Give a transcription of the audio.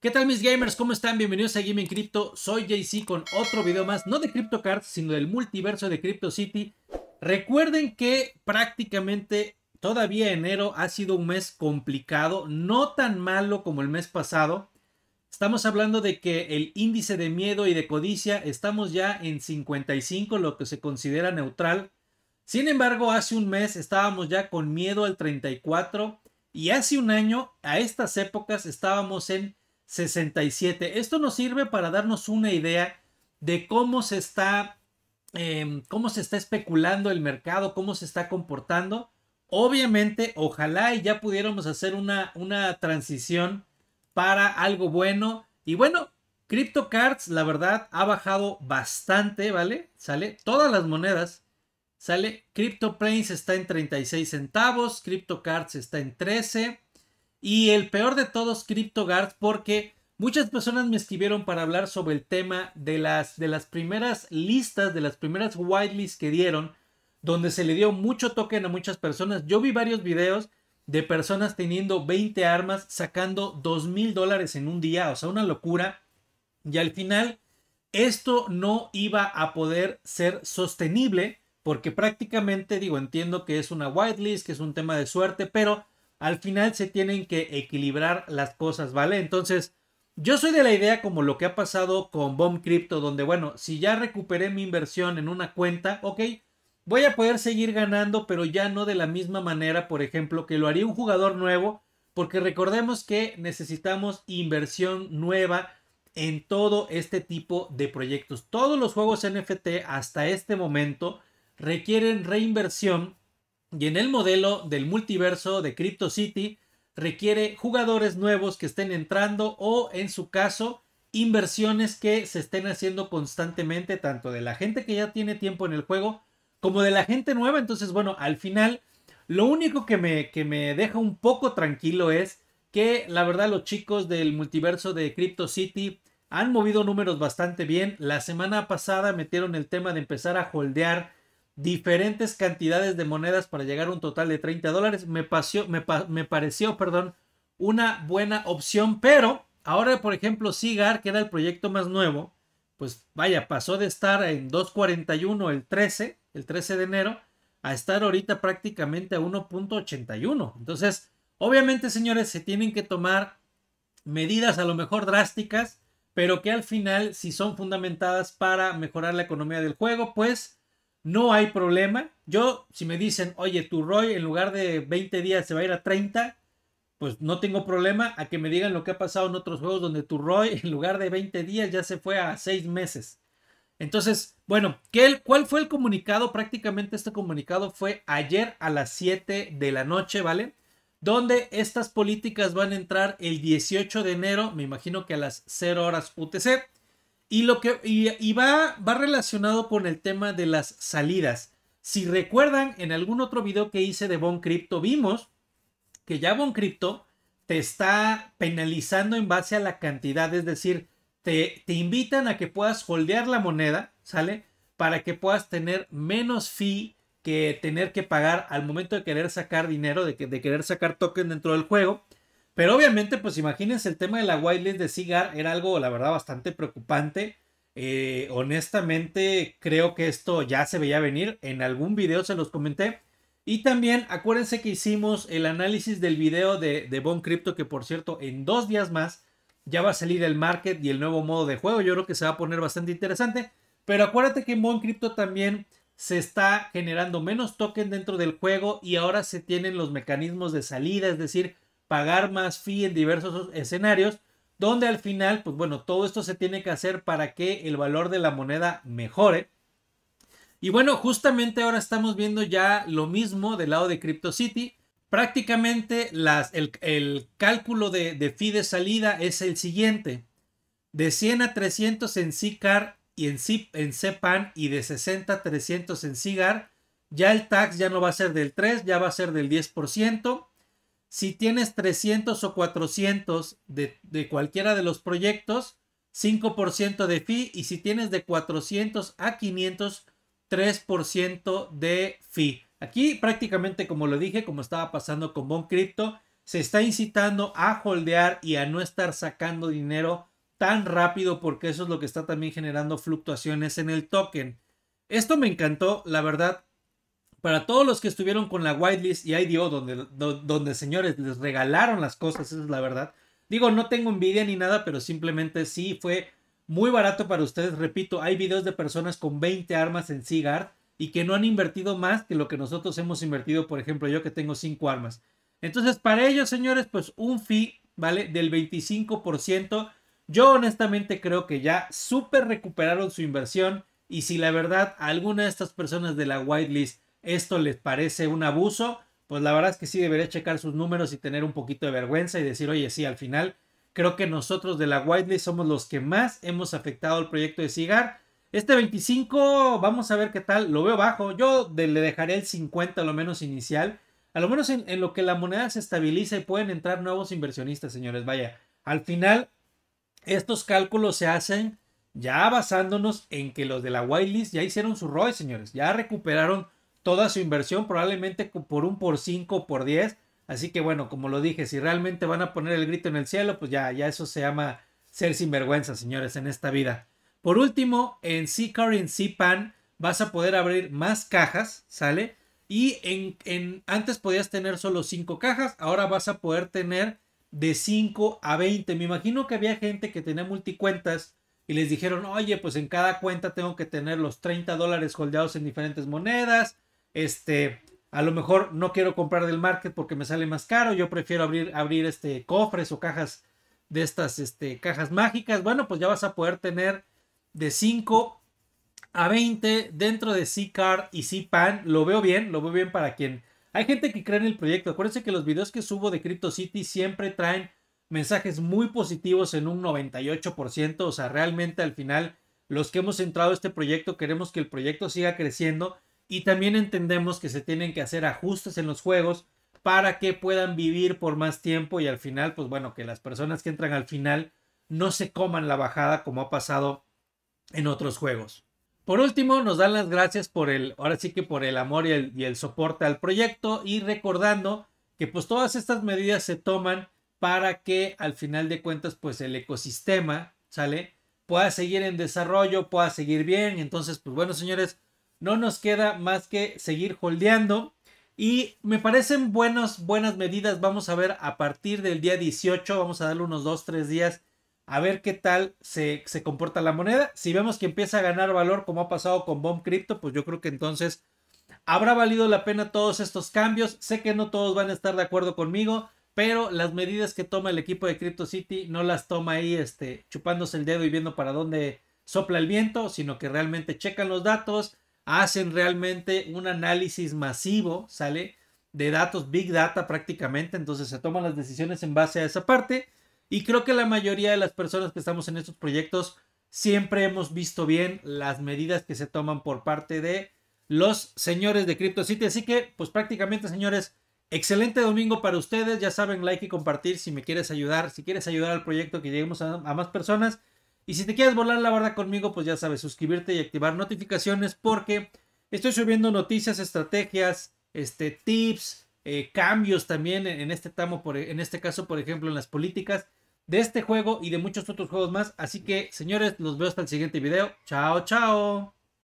¿Qué tal mis gamers? ¿Cómo están? Bienvenidos a Gaming Crypto. Soy JC con otro video más, no de CryptoCards, sino del multiverso de Crypto City. Recuerden que prácticamente todavía enero ha sido un mes complicado, no tan malo como el mes pasado. Estamos hablando de que el índice de miedo y de codicia estamos ya en 55, lo que se considera neutral. Sin embargo, hace un mes estábamos ya con miedo al 34 y hace un año, a estas épocas, estábamos en 67. Esto nos sirve para darnos una idea de cómo se está, em, cómo se está especulando el mercado, cómo se está comportando. Obviamente, ojalá y ya pudiéramos hacer una, una transición para algo bueno. Y bueno, cards la verdad, ha bajado bastante, ¿vale? Sale todas las monedas. Sale CryptoPlanes está en 36 centavos, cards está en 13. Y el peor de todos, CryptoGuard, porque muchas personas me escribieron para hablar sobre el tema de las, de las primeras listas, de las primeras whitelists que dieron, donde se le dio mucho token a muchas personas. Yo vi varios videos de personas teniendo 20 armas, sacando 2 mil dólares en un día, o sea, una locura. Y al final, esto no iba a poder ser sostenible, porque prácticamente, digo, entiendo que es una whitelist, que es un tema de suerte, pero al final se tienen que equilibrar las cosas, ¿vale? Entonces, yo soy de la idea como lo que ha pasado con Bomb Crypto, donde, bueno, si ya recuperé mi inversión en una cuenta, ok, voy a poder seguir ganando, pero ya no de la misma manera, por ejemplo, que lo haría un jugador nuevo, porque recordemos que necesitamos inversión nueva en todo este tipo de proyectos. Todos los juegos NFT hasta este momento requieren reinversión y en el modelo del multiverso de Crypto City requiere jugadores nuevos que estén entrando o en su caso inversiones que se estén haciendo constantemente tanto de la gente que ya tiene tiempo en el juego como de la gente nueva. Entonces bueno, al final lo único que me, que me deja un poco tranquilo es que la verdad los chicos del multiverso de Crypto City han movido números bastante bien. La semana pasada metieron el tema de empezar a holdear diferentes cantidades de monedas para llegar a un total de 30 dólares. Me, me, pareció perdón, una buena opción, pero ahora, por ejemplo, Sigar, que era el proyecto más nuevo, pues vaya, pasó de estar en 2.41 el 13, el 13 de enero, a estar ahorita prácticamente a 1.81. Entonces, obviamente, señores, se tienen que tomar medidas a lo mejor drásticas, pero que al final, si son fundamentadas para mejorar la economía del juego, pues no hay problema. Yo, si me dicen, oye, tu Roy en lugar de 20 días se va a ir a 30, pues no tengo problema a que me digan lo que ha pasado en otros juegos donde tu Roy en lugar de 20 días ya se fue a 6 meses. Entonces, bueno, ¿qué, ¿cuál fue el comunicado? Prácticamente este comunicado fue ayer a las 7 de la noche, ¿vale? Donde estas políticas van a entrar el 18 de enero, me imagino que a las 0 horas UTC. Y, lo que, y, va, va relacionado con el tema de las salidas. Si recuerdan, en algún otro video que hice de Bon Crypto vimos que ya Bon Crypto te está penalizando en base a la cantidad, es decir, te, te, invitan a que puedas holdear la moneda, ¿sale? Para que puedas tener menos fee que tener que pagar al momento de querer sacar dinero, de, de querer sacar token dentro del juego. Pero obviamente, pues imagínense, el tema de la whitelist de Cigar era algo, la verdad, bastante preocupante. Eh, honestamente, creo que esto ya se veía venir. En algún video se los comenté. Y también acuérdense que hicimos el análisis del video de, de Bon Crypto, que por cierto, en dos días más ya va a salir el market y el nuevo modo de juego. Yo creo que se va a poner bastante interesante. Pero acuérdate que en Crypto también se está generando menos token dentro del juego y ahora se tienen los mecanismos de salida, es decir, pagar más fee en diversos escenarios, donde al final, pues bueno, todo esto se tiene que hacer para que el valor de la moneda mejore. Y bueno, justamente ahora estamos viendo ya lo mismo del lado de City Prácticamente las, el, el, cálculo de, de fee de salida es el siguiente. De 100 a 300 en CICAR y en, C, en CPAN y de 60 a 300 en CIGAR. Ya el tax ya no va a ser del 3, ya va a ser del 10% si tienes 300 o 400 de, cualquiera de los proyectos, 5% de fee y si tienes de 400 a 500, 3% de fee. Aquí prácticamente como lo dije, como estaba pasando con Bon Crypto, se está incitando a holdear y a no estar sacando dinero tan rápido porque eso es lo que está también generando fluctuaciones en el token. Esto me encantó, la verdad, para todos los que estuvieron con la whitelist y IDO, donde, donde señores les regalaron las cosas, esa es la verdad. Digo, no tengo envidia ni nada, pero simplemente sí fue muy barato para ustedes. Repito, hay videos de personas con 20 armas en Seagard y que no han invertido más que lo que nosotros hemos invertido, por ejemplo, yo que tengo 5 armas. Entonces, para ellos, señores, pues un fee, ¿vale? Del 25%. Yo honestamente creo que ya súper recuperaron su inversión y si la verdad alguna de estas personas de la whitelist esto les parece un abuso, pues la verdad es que sí debería checar sus números y tener un poquito de vergüenza y decir, oye, sí, al final creo que nosotros de la Whitelist somos los que más hemos afectado al proyecto de Cigar. Este 25, vamos a ver qué tal, lo veo bajo, yo le dejaré el 50 a lo menos inicial, a lo menos en, lo que la moneda se estabiliza y pueden entrar nuevos inversionistas, señores, vaya, al final estos cálculos se hacen ya basándonos en que los de la whitelist ya hicieron su ROI, señores, ya recuperaron toda su inversión, probablemente por un por 5 por 10. Así que bueno, como lo dije, si realmente van a poner el grito en el cielo, pues ya, ya eso se llama ser sinvergüenza, señores, en esta vida. Por último, en c en C-Pan vas a poder abrir más cajas, ¿sale? Y en, antes podías tener solo 5 cajas, ahora vas a poder tener de 5 a 20. Me imagino que había gente que tenía multicuentas y les dijeron, oye, pues en cada cuenta tengo que tener los 30 dólares coldeados en diferentes monedas, este, a lo mejor no quiero comprar del market porque me sale más caro, yo prefiero abrir, abrir este, cofres o cajas de estas este, cajas mágicas, bueno, pues ya vas a poder tener de 5 a 20 dentro de C-Card y C-Pan. Lo veo bien, lo veo bien para quien. Hay gente que cree en el proyecto. Acuérdense que los videos que subo de Crypto City siempre traen mensajes muy positivos en un 98%. O sea, realmente al final, los que hemos entrado a este proyecto queremos que el proyecto siga creciendo y también entendemos que se tienen que hacer ajustes en los juegos para que puedan vivir por más tiempo y al final, pues bueno, que las personas que entran al final no se coman la bajada como ha pasado en otros juegos. Por último, nos dan las gracias por el, ahora sí que por el amor y el, y el soporte al proyecto y recordando que pues todas estas medidas se toman para que al final de cuentas pues el ecosistema, ¿sale? Pueda seguir en desarrollo, pueda seguir bien. Entonces, pues bueno, señores, no nos queda más que seguir holdeando. Y me parecen buenas, buenas medidas. Vamos a ver a partir del día 18, vamos a darle unos 2, 3 días a ver qué tal se, comporta la moneda. Si vemos que empieza a ganar valor como ha pasado con Bomb Crypto, pues yo creo que entonces habrá valido la pena todos estos cambios. Sé que no todos van a estar de acuerdo conmigo, pero las medidas que toma el equipo de Crypto City no las toma ahí este, chupándose el dedo y viendo para dónde sopla el viento, sino que realmente checan los datos, hacen realmente un análisis masivo, ¿sale? De datos, big data prácticamente, entonces se toman las decisiones en base a esa parte y creo que la mayoría de las personas que estamos en estos proyectos siempre hemos visto bien las medidas que se toman por parte de los señores de CryptoCity, así que pues prácticamente señores, excelente domingo para ustedes, ya saben, like y compartir si me quieres ayudar, si quieres ayudar al proyecto que lleguemos a, a más personas y si te quieres volar la barda conmigo, pues ya sabes, suscribirte y activar notificaciones porque estoy subiendo noticias, estrategias, este, tips, eh, cambios también en, este tamo, por, e, en este caso, por ejemplo, en las políticas de este juego y de muchos otros juegos más. Así que, señores, los veo hasta el siguiente video. Chao, chao.